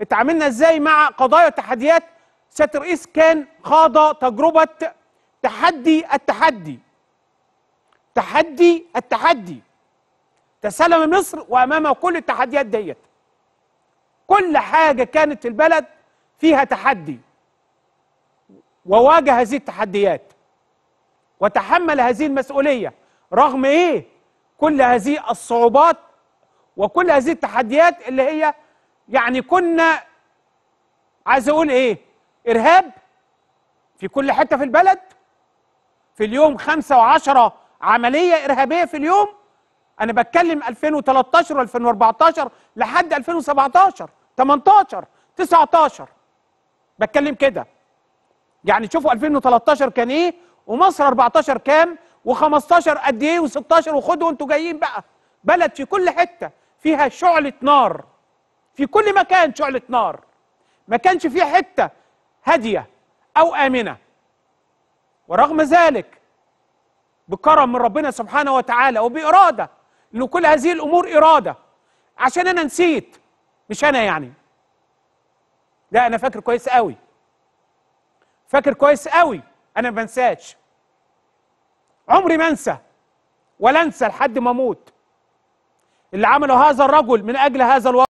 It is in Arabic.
اتعاملنا ازاي مع قضايا وتحديات سياده الرئيس كان خاض تجربه تحدي التحدي تحدي التحدي تسلم مصر وامامها كل التحديات ديت كل حاجه كانت في البلد فيها تحدي وواجه هذه التحديات وتحمل هذه المسؤوليه رغم ايه كل هذه الصعوبات وكل هذه التحديات اللي هي يعني كنا عايز اقول ايه ارهاب في كل حته في البلد في اليوم خمسة وعشرة عملية إرهابية في اليوم أنا بتكلم 2013 و2014 لحد 2017 18 19 بتكلم كده يعني شوفوا 2013 كان إيه ومصر 14 كام و15 قد إيه و16 وخدوا وأنتوا جايين بقى بلد في كل حتة فيها شعلة نار في كل مكان شعلة نار ما كانش فيه حتة هادية أو آمنة ورغم ذلك بكرم من ربنا سبحانه وتعالى وبإرادة إن كل هذه الأمور إرادة عشان أنا نسيت مش أنا يعني لا أنا فاكر كويس قوي فاكر كويس قوي أنا ما بنساش عمري ما أنسى ولا أنسى لحد ما أموت اللي عمله هذا الرجل من أجل هذا الوطن